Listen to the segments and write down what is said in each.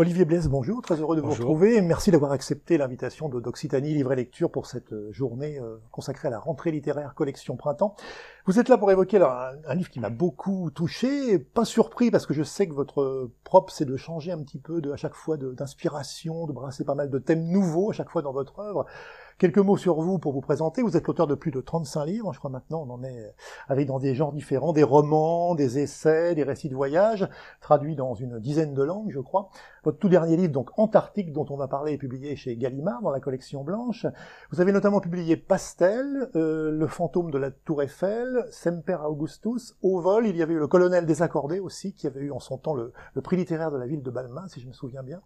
Olivier Blaise, bonjour, très heureux de vous retrouver. Merci d'avoir accepté l'invitation de d'Occitanie Livre et Lecture pour cette euh, journée euh, consacrée à la rentrée littéraire collection printemps. Vous êtes là pour évoquer un, livre qui m'a beaucoup touché, pas surpris parce que je sais que votre propre c'est de changer un petit peu de, à chaque fois d'inspiration, de, de brasser pas mal de thèmes nouveaux à chaque fois dans votre œuvre. Quelques mots sur vous pour vous présenter. Vous êtes l'auteur de plus de 35 livres, je crois maintenant, on en est euh, avec dans des genres différents, des romans, des essais, des récits de voyage, traduits dans une dizaine de langues, je crois. Votre tout dernier livre, donc Antarctique, dont on va parler, est publié chez Gallimard dans la collection Blanche. Vous avez notamment publié Pastel, euh, Le fantôme de la Tour Eiffel, Semper Augustus, Au vol, il y avait eu Le colonel désaccordé aussi, qui avait eu en son temps le, prix littéraire de la ville de Balmain, si je me souviens bien.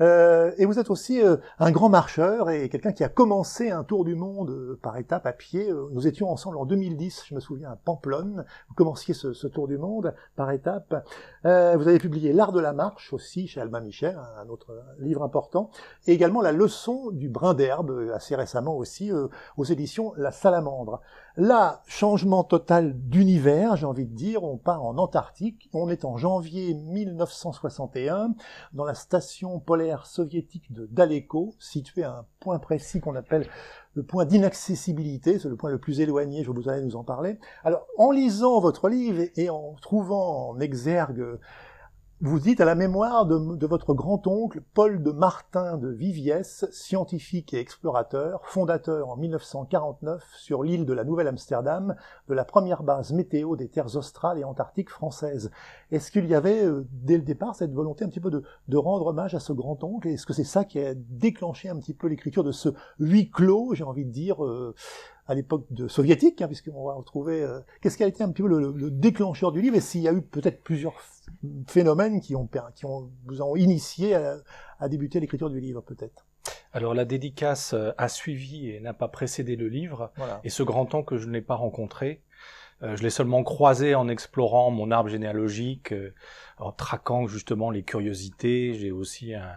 Euh, et vous êtes aussi euh, un grand marcheur et quelqu'un qui a commencé un tour du monde euh, par étapes à pied. Nous étions ensemble en 2010, je me souviens, à Pamplonne. Vous commenciez ce, ce tour du monde par étapes. vous avez publié L'art de la marche aussi chez Albin Michel, un autre livre important, et également La leçon du brin d'herbe, assez récemment aussi, aux éditions La Salamandre. Là, changement total d'univers, j'ai envie de dire, on part en Antarctique, on est en janvier 1961, dans la station polaire soviétique de Daleko, situé à un point précis qu'on appelle le point d'inaccessibilité, c'est le point le plus éloigné, je vous allez nous en parler. Alors, en lisant votre livre et en trouvant en exergue vous dites à la mémoire de, votre grand-oncle Paul de Martin de Viviès, scientifique et explorateur, fondateur en 1949 sur l'île de la Nouvelle-Amsterdam de la première base météo des terres australes et antarctiques françaises. Est-ce qu'il y avait euh, dès le départ cette volonté un petit peu de, rendre hommage à ce grand-oncle Est-ce que c'est ça qui a déclenché un petit peu l'écriture de ce huis clos, j'ai envie de dire, euh, à l'époque soviétique, hein, puisqu'on va retrouver... Euh, qu'est-ce qui a été un petit peu le, déclencheur du livre et s'il y a eu peut-être plusieurs phénomènes qui, ont, qui ont, vous ont initié à, à débuter l'écriture du livre, peut-être alors la dédicace euh, a suivi et n'a pas précédé le livre, et ce grand temps que je n'ai pas rencontré, euh, je l'ai seulement croisé en explorant mon arbre généalogique, en traquant justement les curiosités. J'ai aussi un,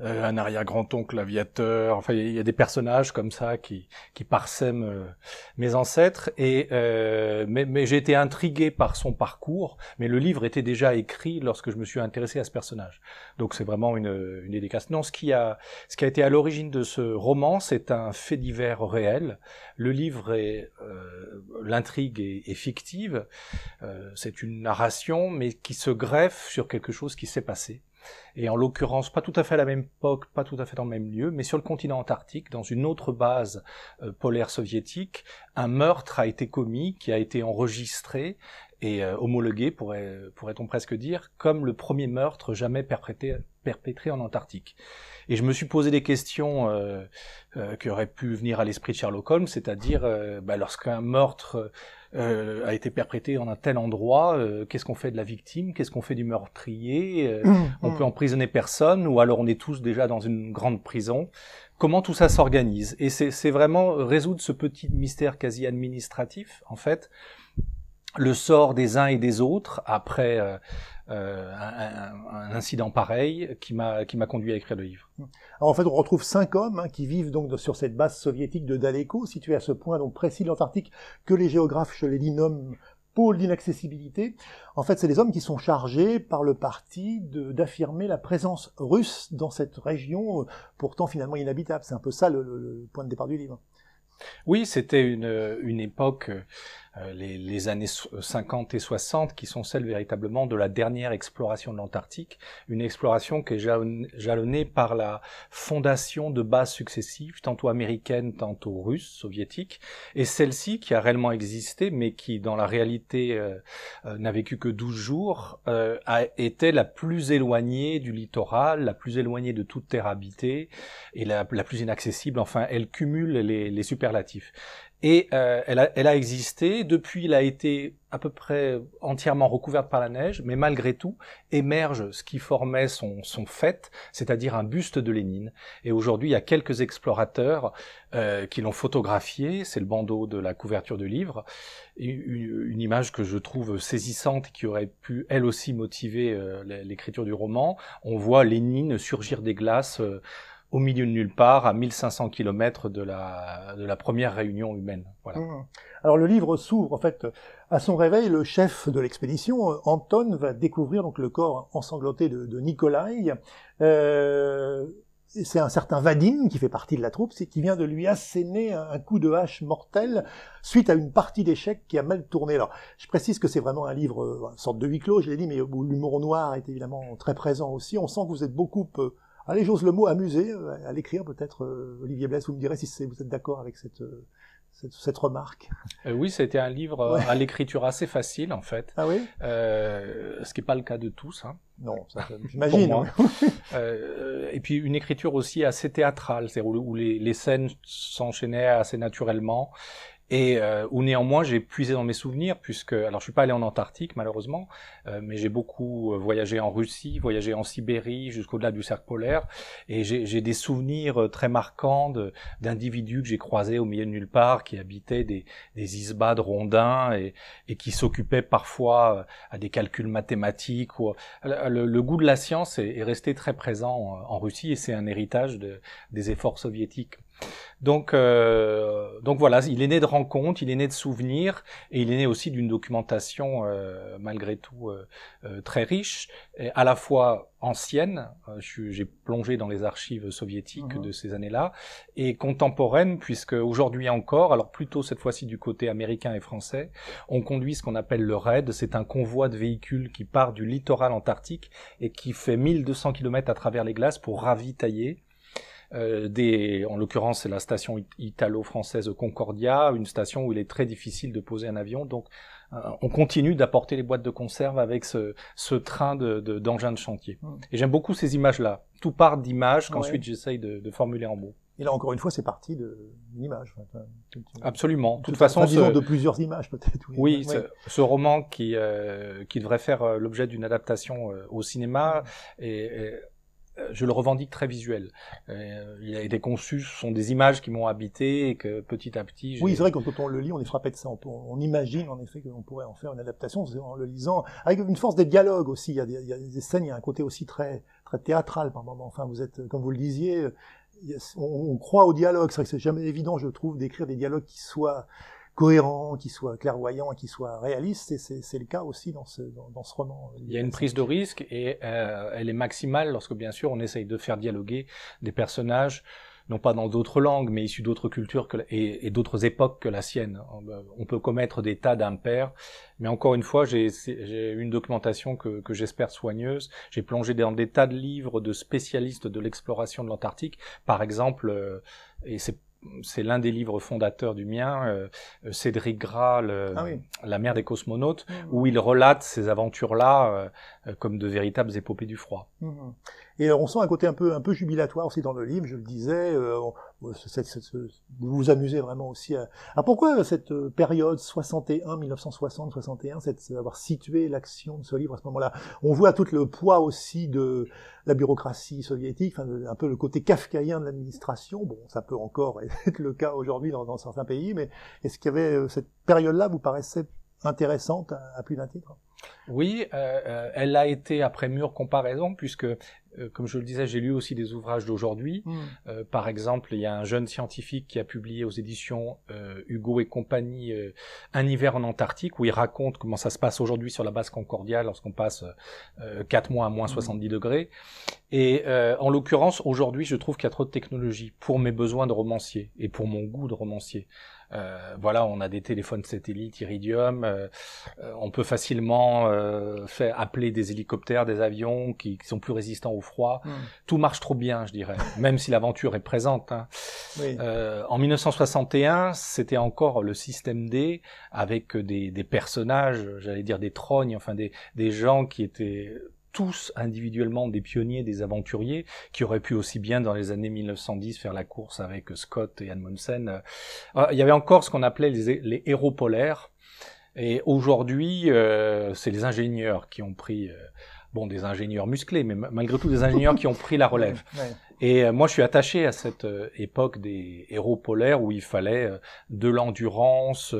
euh, un arrière-grand-oncle aviateur. Enfin, il y a des personnages comme ça qui, parsèment euh, mes ancêtres. Et euh, mais, j'ai été intrigué par son parcours. Mais le livre était déjà écrit lorsque je me suis intéressé à ce personnage. Donc c'est vraiment une, une dédicace. Non, ce qui a ce qui a été à l'origine de ce roman, c'est un fait divers réel. Le livre est l'intrigue est, fictive. c'est une narration, mais qui se greffe sur quelque chose qui s'est passé et en l'occurrence pas tout à fait à la même époque, pas tout à fait dans le même lieu, mais sur le continent antarctique, dans une autre base euh, polaire soviétique, un meurtre a été commis qui a été enregistré et euh, homologué, pourrait, pourrait-on presque dire, comme le premier meurtre jamais perpétré, perpétré en Antarctique. Et je me suis posé des questions euh, euh, qui auraient pu venir à l'esprit de Sherlock Holmes, c'est-à-dire euh, bah, lorsqu'un meurtre euh, a été perpétré en un tel endroit, qu'est-ce qu'on fait de la victime, qu'est-ce qu'on fait du meurtrier, mmh, on mmh. peut emprisonner personne, ou alors on est tous déjà dans une grande prison comment tout ça s'organise. Et c'est vraiment résoudre ce petit mystère quasi administratif, en fait, le sort des uns et des autres après euh, un, incident pareil qui m'a qui m'a conduit à écrire le livre. Alors ah, en fait, on retrouve cinq hommes hein, qui vivent donc sur cette base soviétique de Daleko, située à ce point donc précis de l'Antarctique que les géographes je les nomment pôle d'inaccessibilité. En fait, c'est les hommes qui sont chargés par le parti d'affirmer la présence russe dans cette région, euh, pourtant finalement inhabitable. C'est un peu ça le, point de départ du livre. Oui, c'était une, une époque euh, les, années 50 euh, et 60, qui sont celles véritablement de la dernière exploration de l'Antarctique, une exploration qui est jalonnée par la fondation de bases successives, tantôt américaines, tantôt russes, soviétiques, et celle-ci qui a réellement existé, mais qui dans la réalité euh, n'a vécu que 12 jours, a été la plus éloignée du littoral, la plus éloignée de toute terre habitée, et la, plus inaccessible, enfin elle cumule les, les superlatifs. Et euh, elle, a, elle, a, existé. Depuis, il a été à peu près entièrement recouverte par la neige, mais malgré tout émerge ce qui formait son, son fait, c'est-à-dire un buste de Lénine. Et aujourd'hui, il y a quelques explorateurs euh, qui l'ont photographié. C'est le bandeau de la couverture de livre, une, une, image que je trouve saisissante, et qui aurait pu elle aussi motiver euh, l'écriture du roman. On voit Lénine surgir des glaces au milieu de nulle part, à 1500 km de la, de la première réunion humaine. Voilà. Ah. Alors le livre s'ouvre en fait. À son réveil, le chef de l'expédition, Anton, va découvrir donc le corps ensanglanté de, de Nikolai. Euh, c'est un certain Vadim qui fait partie de la troupe, c'est qui vient de lui asséner un coup de hache mortel suite à une partie d'échecs qui a mal tourné. Alors, je précise que c'est vraiment un livre, euh, une sorte de huis clos, je l'ai dit, mais où l'humour noir est évidemment très présent aussi. On sent que vous êtes beaucoup euh, Allez, j'ose le mot amuser, euh, à l'écrire peut-être, euh, Olivier Blaise, vous me direz si vous êtes d'accord avec cette, euh, cette, remarque. oui, c'était un livre à l'écriture assez facile, en fait. Ah oui Ce qui n'est pas le cas de tous. Hein. Non, j'imagine. et puis une écriture aussi assez théâtrale, c'est où, où les, les, scènes s'enchaînaient assez naturellement et euh, où néanmoins j'ai puisé dans mes souvenirs, puisque, alors je suis pas allé en Antarctique malheureusement, euh, mais j'ai beaucoup euh, voyagé en Russie, voyagé en Sibérie, jusqu'au-delà du cercle polaire, et j'ai des souvenirs très marquants d'individus que j'ai croisés au milieu de nulle part, qui habitaient des, des rondins et, qui s'occupaient parfois à des calculs mathématiques. Ou, le, goût de la science est, resté très présent en, en Russie, et c'est un héritage de, des efforts soviétiques. Donc, euh, donc voilà, il est né de rencontres, il est né de souvenirs, et il est né aussi d'une documentation euh, malgré tout euh, très riche, à la fois ancienne, j'ai plongé dans les archives soviétiques mhm. de ces années-là, et contemporaine, puisque aujourd'hui encore, alors plutôt cette fois-ci du côté américain et français, on conduit ce qu'on appelle le RAID, c'est un convoi de véhicules qui part du littoral antarctique et qui fait 1200 km à travers les glaces pour ravitailler euh, des, en l'occurrence c'est la station italo-française Concordia, une station où il est très difficile de poser un avion. Donc euh, on continue d'apporter les boîtes de conserve avec ce, ce train d'engins de, d'engin de, chantier. Hmm. Et j'aime beaucoup ces images-là. Tout part d'images qu'ensuite j'essaye de, de formuler en mots. Et là, encore une fois, c'est parti d'une image. Hein. Absolument. De toute, façon, de plusieurs images peut-être. Oui, ce, ce, roman qui, euh, qui devrait faire l'objet d'une adaptation au cinéma hmm. et je le revendique très visuel. Euh, il a été conçu, ce sont des images qui m'ont habité et que petit à petit. Oui, c'est vrai que quand on le lit, on est frappé de ça. On, imagine en effet qu'on pourrait en faire une adaptation en le lisant, avec une force des dialogues aussi. Il y, a des, scènes, il y a un côté aussi très, très théâtral par moment. Enfin, vous êtes, comme vous le disiez, on, croit au dialogue. C'est vrai que c'est jamais évident, je trouve, d'écrire des dialogues qui soient cohérent, qui soit clairvoyant, qui soit réaliste, et c'est le cas aussi dans ce, dans, ce roman. Il y a une prise de risque, et euh, elle est maximale lorsque, bien sûr, on essaye de faire dialoguer des personnages non pas dans d'autres langues, mais issus d'autres cultures que, et, d'autres époques que la sienne. On peut commettre des tas d'impairs, mais encore une fois, j'ai une documentation que, que j'espère soigneuse. J'ai plongé dans des tas de livres de spécialistes de l'exploration de l'Antarctique, par exemple, euh, et c'est c'est l'un des livres fondateurs du mien, euh, Cédric Gras, ah La mère des cosmonautes, mmh. où il relate ces aventures-là euh, euh, comme de véritables épopées du froid. Mmh. Et on sent un côté un peu, un peu jubilatoire aussi dans le livre, je le disais. Euh, vous vous amusez vraiment aussi à... pourquoi cette euh, période 61, 1960, 61, cette, euh, avoir situé l'action de ce livre à ce moment-là On voit tout le poids aussi de la bureaucratie soviétique, un peu le côté kafkaïen de l'administration. Bon, ça peut encore être le cas aujourd'hui dans, certains pays, mais est-ce qu'il y avait cette période-là vous paraissait intéressante à, plus d'un titre oui, elle a été après mûre comparaison puisque euh, comme je le disais, j'ai lu aussi des ouvrages d'aujourd'hui. Hmm. Euh, par exemple, il y a un jeune scientifique qui a publié aux éditions euh, Hugo et compagnie Un hiver en Antarctique, où il raconte comment ça se passe aujourd'hui sur la base Concordia lorsqu'on passe quatre mois à moins 70 hmm. degrés. Et en l'occurrence, aujourd'hui, je trouve qu'il y a trop de technologie pour mes besoins de romancier et pour mon goût de romancier. voilà, on a des téléphones satellites, Iridium, on peut facilement faire appeler des hélicoptères, des avions qui, qui sont plus résistants froid. Hmm. Tout marche trop bien, je dirais, même si l'aventure est présente. Hein. Euh, en 1961, c'était encore le système D avec des, personnages, j'allais dire des trognes, enfin des, gens qui étaient tous individuellement des pionniers, des aventuriers, qui auraient pu aussi bien dans les années 1910 faire la course avec Scott et Amundsen. Euh, il y avait encore ce qu'on appelait les, héros polaires. Et aujourd'hui, euh, c'est les ingénieurs qui ont pris bon, des ingénieurs musclés, mais malgré tout des ingénieurs qui ont pris la relève. Et euh, moi, je suis attaché à cette euh, époque des héros polaires où il fallait euh, de l'endurance,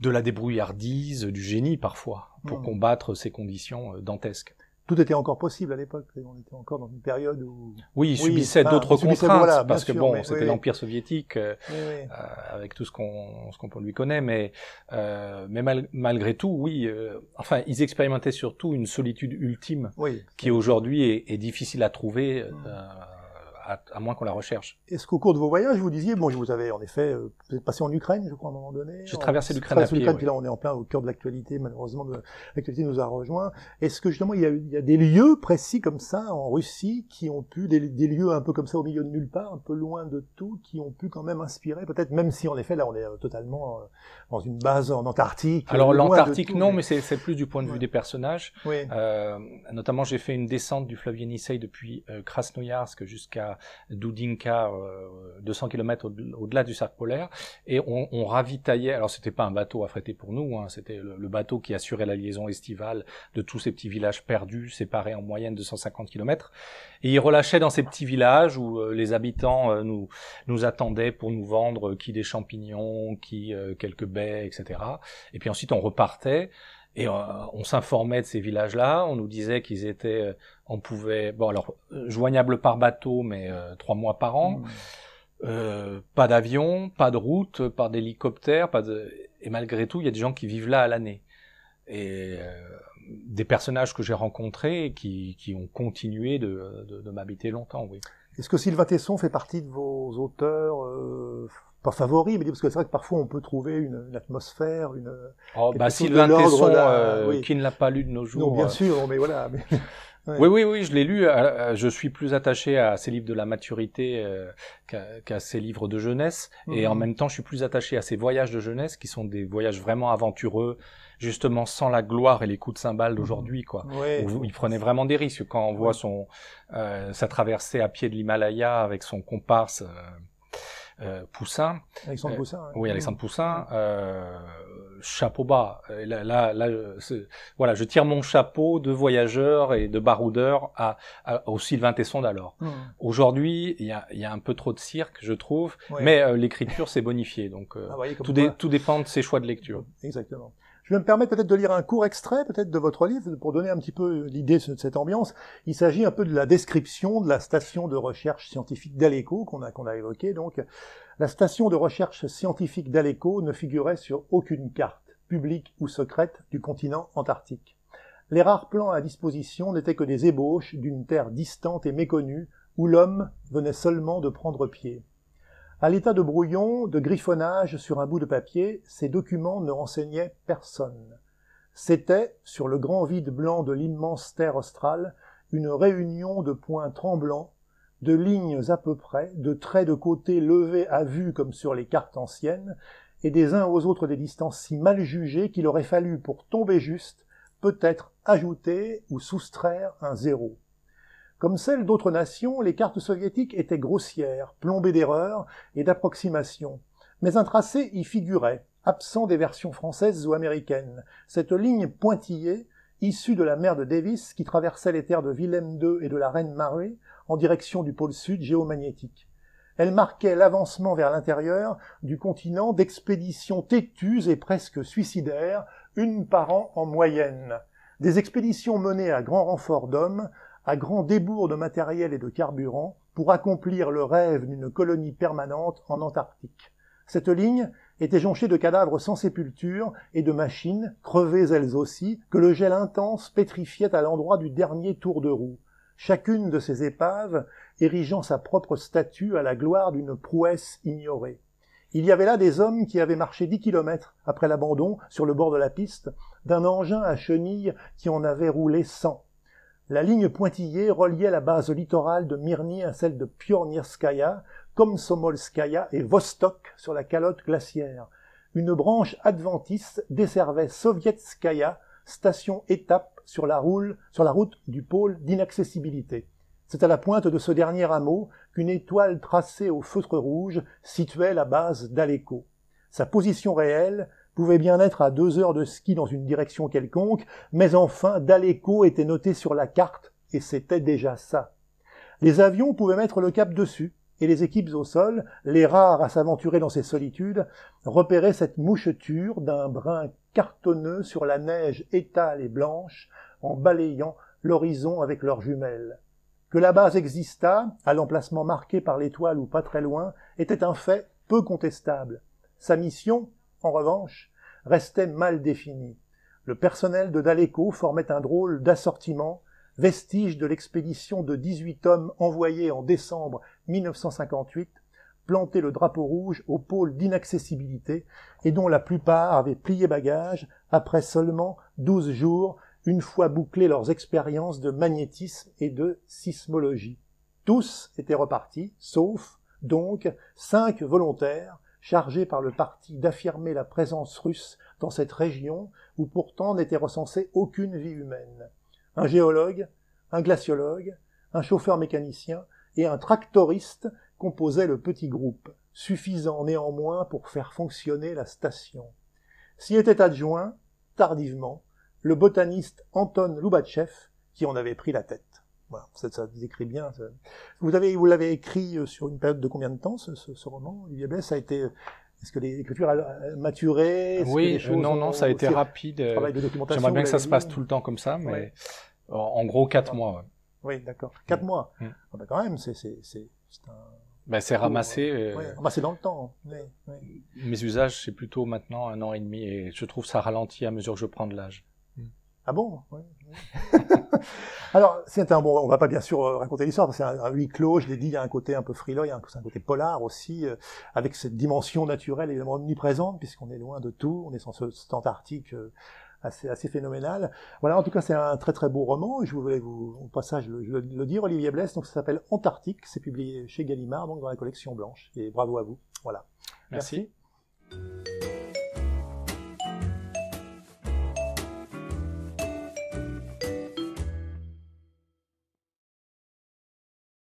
de la débrouillardise, du génie parfois, pour mmh. combattre ces conditions dantesques tout était encore possible à l'époque. On était encore dans une période où oui, ils subissaient ah, d'autres contraintes parce que bon, c'était l'empire soviétique euh, euh, avec tout ce qu'on ce qu'on lui connaît, mais euh, mais mal, malgré tout, oui. Euh, enfin, ils expérimentaient surtout une solitude ultime qui aujourd'hui est, est, difficile à trouver. Mm à, moins qu'on la recherche. Est-ce qu'au cours de vos voyages, vous disiez, bon, je vous avais en effet, vous euh, passé en Ukraine, je crois, à un moment donné. J'ai traversé l'Ukraine à pied. l'Ukraine, puis là, on est en plein au cœur de l'actualité, malheureusement, l'actualité nous a rejoints. Est-ce que justement, il y, a, des lieux précis comme ça en Russie qui ont pu, des, lieux un peu comme ça au milieu de nulle part, un peu loin de tout, qui ont pu quand même inspirer, peut-être, même si en effet, là, on est euh, totalement euh, dans une base en Antarctique. Alors, l'Antarctique, non, mais, c'est plus du point de vue des personnages. Oui. notamment, j'ai fait une descente du fleuve Yenisei depuis Krasnoyarsk jusqu'à d'Udinka Doudinka, 200 euh, km au-delà du cercle polaire, et on, on ravitaillait. Alors c'était pas un bateau affrété pour nous, hein, c'était le, bateau qui assurait la liaison estivale de tous ces petits villages perdus, séparés en moyenne de 150 km, et il relâchait dans ces petits villages où euh, les habitants euh, nous nous attendaient pour nous vendre qui des champignons, qui quelques baies, etc. Et puis ensuite on repartait. Et euh, on s'informait de ces villages-là, on nous disait qu'ils étaient, euh, on pouvait, bon alors, euh, joignables par bateau, mais trois mois par an, mmh. pas d'avion, pas de route, pas d'hélicoptère, pas de... Et malgré tout, il y a des gens qui vivent là à l'année. Et des personnages que j'ai rencontrés qui, qui ont continué de, de m'habiter longtemps, oui. Est-ce que Sylvain Tesson fait partie de vos auteurs pas favori, mais parce que c'est vrai que parfois on peut trouver une, atmosphère, une. Oh, bah, si Tesson, euh, qui ne l'a pas lu de nos jours. Non, bien euh. sûr, mais voilà. Oui, oui, oui, je l'ai lu. Euh, je suis plus attaché à ces livres de la maturité qu'à ses ces livres de jeunesse. Et en mhm. même temps, je suis plus attaché à ses voyages de jeunesse qui sont des voyages vraiment aventureux, justement sans la gloire et les coups de cymbales mhm. d'aujourd'hui. quoi. Oui. il prenait vraiment des risques. Quand on voit son, sa traversée à pied de l'Himalaya avec son comparse. Euh, Poussin. Alexandre euh, Poussin. Oui, Alexandre mm. Poussin. Euh, chapeau bas. Là, là, là voilà, je tire mon chapeau de voyageur et de baroudeur à, à, au Sylvain Tesson d'alors. Mm. Aujourd'hui, il y a, y a, un peu trop de cirque, je trouve, mais l'écriture s'est bonifiée. Donc, ah, tout, tout dépend de ses choix de lecture. Exactement. Je vais me permettre peut-être de lire un court extrait, peut-être de votre livre, pour donner un petit peu l'idée de cette ambiance. Il s'agit un peu de la description de la station de recherche scientifique d'Aleco qu'on a, qu'on évoquée. Donc, la station de recherche scientifique d'Aleco ne figurait sur aucune carte, publique ou secrète, du continent antarctique. Les rares plans à disposition n'étaient que des ébauches d'une terre distante et méconnue où l'homme venait seulement de prendre pied. À l'état de brouillon, de griffonnage sur un bout de papier, ces documents ne renseignaient personne. C'était, sur le grand vide blanc de l'immense terre australe, une réunion de points tremblants, de lignes à peu près, de traits de côté levés à vue comme sur les cartes anciennes, et des uns aux autres des distances si mal jugées qu'il aurait fallu, pour tomber juste, peut-être ajouter ou soustraire un zéro. Comme celles d'autres nations, les cartes soviétiques étaient grossières, plombées d'erreurs et d'approximations. Mais un tracé y figurait, absent des versions françaises ou américaines. Cette ligne pointillée, issue de la mer de Davis qui traversait les terres de Wilhelm II et de la Reine Marie en direction du pôle sud géomagnétique. Elle marquait l'avancement vers l'intérieur du continent d'expéditions têtues et presque suicidaires, une par an en moyenne. Des expéditions menées à grand renfort d'hommes à grand débours de matériel et de carburant, pour accomplir le rêve d'une colonie permanente en Antarctique. Cette ligne était jonchée de cadavres sans sépulture et de machines, crevées elles aussi, que le gel intense pétrifiait à l'endroit du dernier tour de roue, chacune de ces épaves érigeant sa propre statue à la gloire d'une prouesse ignorée. Il y avait là des hommes qui avaient marché dix kilomètres après l'abandon, sur le bord de la piste, d'un engin à chenilles qui en avait roulé cent la ligne pointillée reliait la base littorale de Mirny à celle de Pjornirskaya, Komsomolskaya et Vostok sur la calotte glaciaire. Une branche adventiste desservait Sovietskaya, station étape sur la, sur la route du pôle d'inaccessibilité. C'est à la pointe de ce dernier hameau qu'une étoile tracée au feutre rouge situait la base d'Aleko. Sa position réelle pouvait bien être à deux heures de ski dans une direction quelconque, mais enfin Daléco était noté sur la carte, et c'était déjà ça. Les avions pouvaient mettre le cap dessus, et les équipes au sol, les rares à s'aventurer dans ces solitudes, repéraient cette moucheture d'un brin cartonneux sur la neige étale et blanche, en balayant l'horizon avec leurs jumelles. Que la base existât, à l'emplacement marqué par l'étoile ou pas très loin, était un fait peu contestable. Sa mission, en revanche, restait mal défini. Le personnel de Daleco formait un drôle d'assortiment, vestige de l'expédition de 18 hommes envoyés en décembre 1958 planter le drapeau rouge au pôle d'inaccessibilité et dont la plupart avaient plié bagage après seulement 12 jours une fois bouclées leurs expériences de magnétisme et de sismologie. Tous étaient repartis, sauf, donc, cinq volontaires, chargé par le parti d'affirmer la présence russe dans cette région où pourtant n'était recensée aucune vie humaine. Un géologue, un glaciologue, un chauffeur mécanicien et un tractoriste composaient le petit groupe, suffisant néanmoins pour faire fonctionner la station. S'y était adjoint, tardivement, le botaniste Anton Loubatchev qui en avait pris la tête ça, ça, décrit bien. Vous avez, vous l'avez écrit euh, sur une période de combien de temps ce, roman, Ça a été est-ce que l'écriture a maturé Oui, euh, non, non, ça a été rapide. Euh, j'aimerais bien que ça se passe tout le temps comme ça, mais en, gros, 4 mois. Oui, d'accord. 4 mm. mois. Mm. Ah, bah, quand même, c'est un... Ben, c'est ramassé. dans le temps. Hein. Mes usages, c'est plutôt maintenant un an et demi, et je trouve ça ralentit à mesure que je prends de l'âge. Ah bon Alors, c'est un bon. On va pas bien sûr euh, raconter l'histoire, parce que c'est un, huis clos. Je l'ai dit, il y a un côté un peu frileux, il y a un, côté polar aussi, euh, avec cette dimension naturelle évidemment omniprésente, puisqu'on est loin de tout, on est sans cet Antarctique euh, assez, phénoménal. Voilà, en tout cas, c'est un très très beau roman. Je voulais vous, au passage, le, dire, Olivier Blesse. Donc, ça s'appelle Antarctique. C'est publié chez Gallimard, donc dans la collection Blanche. Et bravo à vous. Voilà. Merci.